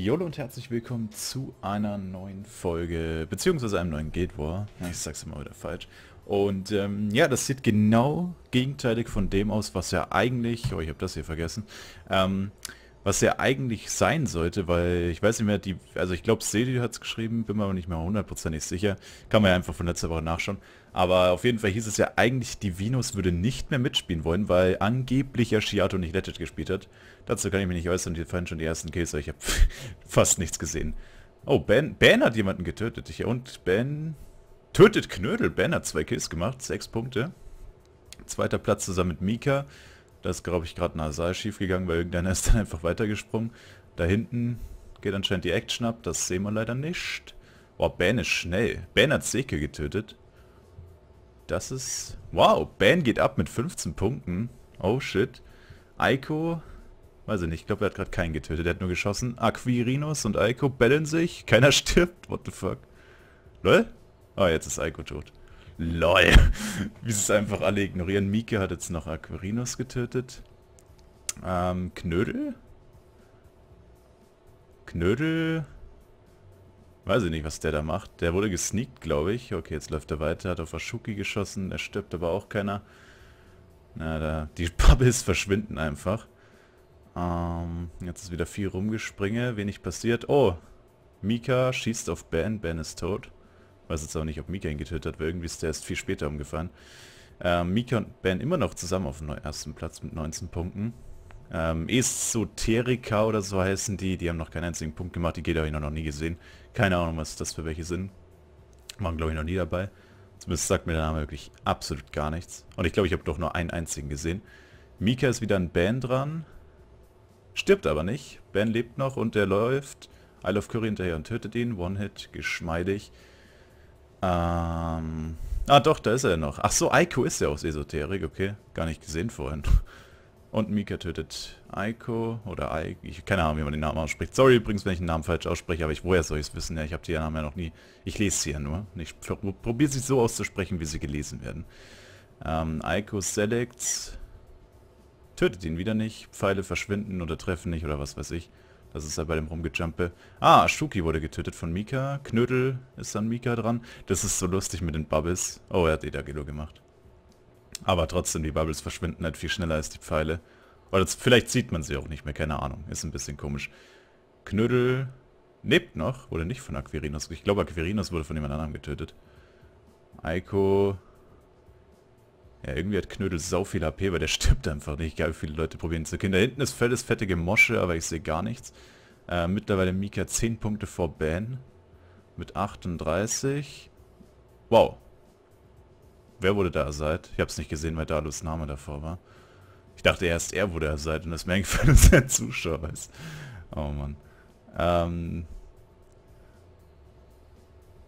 YOLO und herzlich willkommen zu einer neuen Folge, beziehungsweise einem neuen Guild War. Ich sag's immer wieder falsch. Und ähm, ja, das sieht genau gegenteilig von dem aus, was ja eigentlich, oh, ich habe das hier vergessen, ähm, was er eigentlich sein sollte, weil ich weiß nicht mehr, die, also ich glaube, Sedi hat es geschrieben, bin mir aber nicht mehr hundertprozentig sicher. Kann man ja einfach von letzter Woche nachschauen. Aber auf jeden Fall hieß es ja eigentlich, die Venus würde nicht mehr mitspielen wollen, weil angeblich ja Shiato nicht Legend gespielt hat. Dazu kann ich mich nicht äußern, die fallen schon die ersten Kills, ich habe fast nichts gesehen. Oh, Ben, Ben hat jemanden getötet. Ich, und Ben tötet Knödel. Ben hat zwei Kills gemacht, sechs Punkte. Zweiter Platz zusammen mit Mika. Da ist, glaube ich, gerade ein Asal schief gegangen, weil irgendeiner ist dann einfach weitergesprungen. Da hinten geht anscheinend die Action ab. Das sehen wir leider nicht. Boah, Ben ist schnell. Ben hat Seke getötet. Das ist... Wow, Ben geht ab mit 15 Punkten. Oh, shit. Aiko... Weiß ich nicht. Ich glaube, er hat gerade keinen getötet. Er hat nur geschossen. Aquirinus und Aiko bellen sich. Keiner stirbt. What the fuck? Lol? Ah, oh, jetzt ist Aiko tot. LOL. Wie sie es einfach alle ignorieren. Mike hat jetzt noch Aquarinos getötet. Ähm, Knödel? Knödel? Weiß ich nicht, was der da macht. Der wurde gesneakt, glaube ich. Okay, jetzt läuft er weiter. Hat auf Ashuki geschossen. Er stirbt aber auch keiner. Na, da... Die Bubbles verschwinden einfach. Ähm, jetzt ist wieder viel rumgespringe. Wenig passiert. Oh! Mika schießt auf Ben. Ben ist tot. Weiß jetzt auch nicht, ob Mika ihn getötet hat, weil irgendwie ist der erst viel später umgefahren. Ähm, Mika und Ben immer noch zusammen auf dem ersten Platz mit 19 Punkten. Ähm, Esoterica oder so heißen die, die haben noch keinen einzigen Punkt gemacht, die geht habe ich noch nie gesehen. Keine Ahnung, was das für welche sind. Waren glaube ich noch nie dabei. Zumindest sagt mir der Name wirklich absolut gar nichts. Und ich glaube, ich habe doch nur einen einzigen gesehen. Mika ist wieder an Ben dran. Stirbt aber nicht. Ben lebt noch und der läuft. I Love Curry hinterher und tötet ihn. One-Hit, geschmeidig. Ähm, ah doch, da ist er ja noch. Achso, Aiko ist ja aus Esoterik, okay. Gar nicht gesehen vorhin. Und Mika tötet Aiko oder Aiko. Ich keine Ahnung, wie man den Namen ausspricht. Sorry übrigens, wenn ich den Namen falsch ausspreche, aber ich woher soll ich es wissen? Ja, ich habe die Namen ja noch nie. Ich lese sie ja nur. Ich probiere sie so auszusprechen, wie sie gelesen werden. Ähm, Aiko selects. Tötet ihn wieder nicht. Pfeile verschwinden oder treffen nicht oder was weiß ich. Das ist ja bei dem Rumgejumpe. Ah, Shuki wurde getötet von Mika. Knödel ist an Mika dran. Das ist so lustig mit den Bubbles. Oh, er hat Edagelo gemacht. Aber trotzdem, die Bubbles verschwinden halt viel schneller als die Pfeile. Oder vielleicht sieht man sie auch nicht mehr, keine Ahnung. Ist ein bisschen komisch. Knödel lebt noch. Wurde nicht von Aquirinos. Ich glaube, Aquirinos wurde von jemand anderem getötet. Aiko ja, irgendwie hat Knödel sau viel HP, weil der stirbt einfach nicht. Egal, wie viele Leute probieren zu killen. Da hinten ist fettes, fette Gemosche, aber ich sehe gar nichts. Äh, mittlerweile Mika 10 Punkte vor Ben. Mit 38. Wow. Wer wurde da seid? Ich habe es nicht gesehen, weil Dalus Name davor war. Ich dachte erst, er wurde er seid und das merkt man, dass er Zuschauer ist. Oh Mann. Ähm,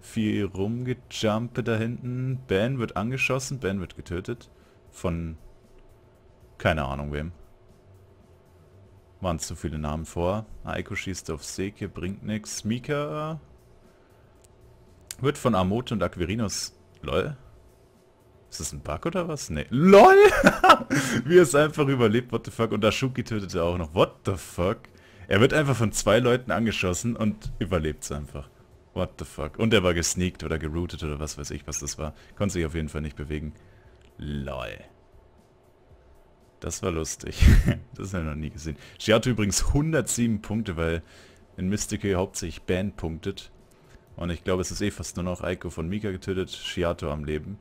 viel rumgejumpe da hinten. Ben wird angeschossen, Ben wird getötet. Von keine Ahnung wem. Waren zu viele Namen vor. Aiko schießt auf Seke, bringt nichts. Mika wird von Amote und Aquirinos. Lol. Ist das ein Bug oder was? Nee. LOL! Wie er es einfach überlebt, what the fuck. Und Ashuki tötet er auch noch. What the fuck? Er wird einfach von zwei Leuten angeschossen und überlebt es einfach. What the fuck. Und er war gesneakt oder geroutet oder was weiß ich, was das war. Konnte sich auf jeden Fall nicht bewegen. LOL. Das war lustig. das haben wir noch nie gesehen. She übrigens 107 Punkte, weil in Mystical hauptsächlich Ban punktet. Und ich glaube, es ist eh fast nur noch Eiko von Mika getötet, Shiato am Leben.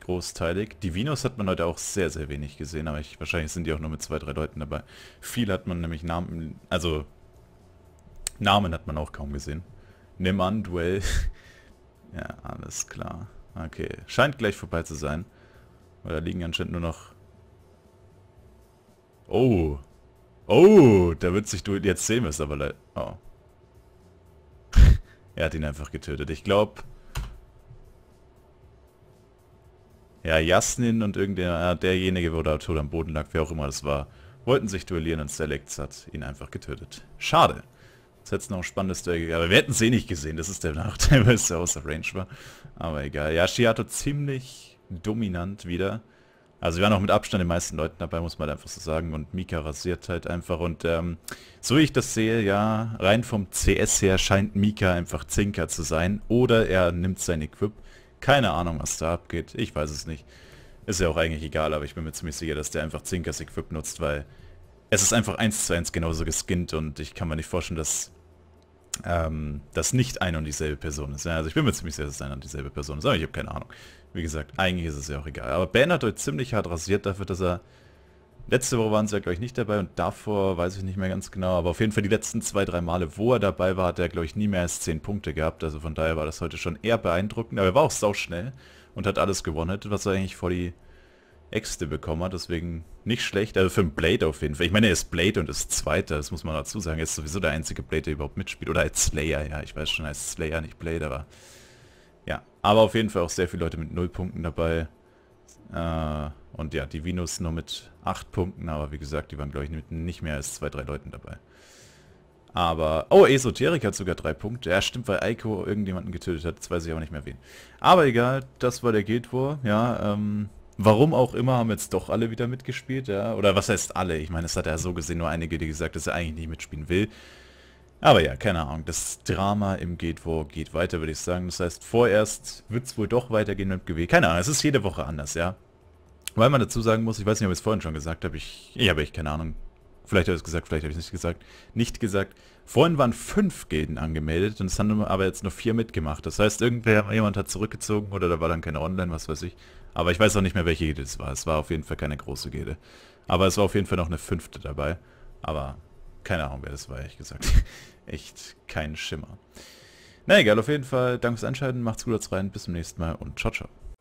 Großteilig. Divinos hat man heute auch sehr, sehr wenig gesehen, aber ich, wahrscheinlich sind die auch nur mit zwei, drei Leuten dabei. Viel hat man nämlich Namen, also Namen hat man auch kaum gesehen. Nimm an, Duell. ja, alles klar. Okay, scheint gleich vorbei zu sein. Weil da liegen anscheinend nur noch... Oh. Oh, da wird sich du jetzt sehen müssen, aber leid. Oh. er hat ihn einfach getötet. Ich glaube... Ja, Jasnin und irgendeiner, derjenige, wo der Tod am Boden lag, wer auch immer das war, wollten sich duellieren und Selects hat ihn einfach getötet. Schade. Das hätte noch ein spannendes Duell gegeben. Aber wir hätten es eh nicht gesehen. Das ist der Nachteil, weil es ja außer Range war. Aber egal. Ja, Shiato ziemlich dominant wieder. Also wir waren auch mit Abstand den meisten Leuten dabei, muss man halt einfach so sagen. Und Mika rasiert halt einfach. Und ähm, so wie ich das sehe, ja, rein vom CS her scheint Mika einfach Zinker zu sein. Oder er nimmt sein Equip. Keine Ahnung, was da abgeht. Ich weiß es nicht. Ist ja auch eigentlich egal, aber ich bin mir ziemlich sicher, dass der einfach Zinkers Equip nutzt, weil es ist einfach eins zu eins genauso geskinnt und ich kann mir nicht vorstellen, dass ähm, das nicht eine und dieselbe Person ist. Also ich bin mir ziemlich sicher, dass es eine und dieselbe Person ist, aber ich habe keine Ahnung. Wie gesagt, eigentlich ist es ja auch egal. Aber Ben hat heute ziemlich hart rasiert dafür, dass er... Letzte Woche waren sie ja, glaube ich, nicht dabei und davor weiß ich nicht mehr ganz genau, aber auf jeden Fall die letzten zwei, drei Male, wo er dabei war, hat er, glaube ich, nie mehr als zehn Punkte gehabt. Also von daher war das heute schon eher beeindruckend, aber er war auch sauschnell und hat alles gewonnen, was er eigentlich vor die Äxte bekommen hat, deswegen nicht schlecht. Also für ein Blade auf jeden Fall. Ich meine, er ist Blade und ist Zweiter, das muss man dazu sagen. Er ist sowieso der einzige Blade, der überhaupt mitspielt. Oder als Slayer, ja. Ich weiß schon, als Slayer, nicht Blade, aber... Ja, aber auf jeden Fall auch sehr viele Leute mit null Punkten dabei. Äh, und ja, die Venus nur mit acht Punkten, aber wie gesagt, die waren, glaube ich, nicht mehr als zwei, drei Leuten dabei. Aber, oh, Esoterik hat sogar drei Punkte. Ja, stimmt, weil Eiko irgendjemanden getötet hat. Das weiß ich aber nicht mehr wen. Aber egal, das war der Guild War. Ja, ähm, Warum auch immer haben jetzt doch alle wieder mitgespielt, ja. Oder was heißt alle? Ich meine, es hat ja so gesehen nur einige, die gesagt, dass er eigentlich nicht mitspielen will. Aber ja, keine Ahnung. Das Drama im Gate War geht weiter, würde ich sagen. Das heißt, vorerst wird es wohl doch weitergehen mit GW. Keine Ahnung, es ist jede Woche anders, ja. Weil man dazu sagen muss, ich weiß nicht, ob ich es vorhin schon gesagt habe, ich, ich habe echt keine Ahnung. Vielleicht habe ich es gesagt, vielleicht habe ich es nicht gesagt. Nicht gesagt. Vorhin waren fünf Gilden angemeldet und es haben aber jetzt nur vier mitgemacht. Das heißt, irgendwer, jemand hat zurückgezogen oder da war dann keine Online, was weiß ich. Aber ich weiß auch nicht mehr, welche Gilde es war. Es war auf jeden Fall keine große Gilde. Aber es war auf jeden Fall noch eine fünfte dabei. Aber keine Ahnung, wer das war, ehrlich gesagt. Echt kein Schimmer. Na egal, auf jeden Fall, danke fürs Einschalten, macht's gut, haut's rein, bis zum nächsten Mal und ciao, ciao.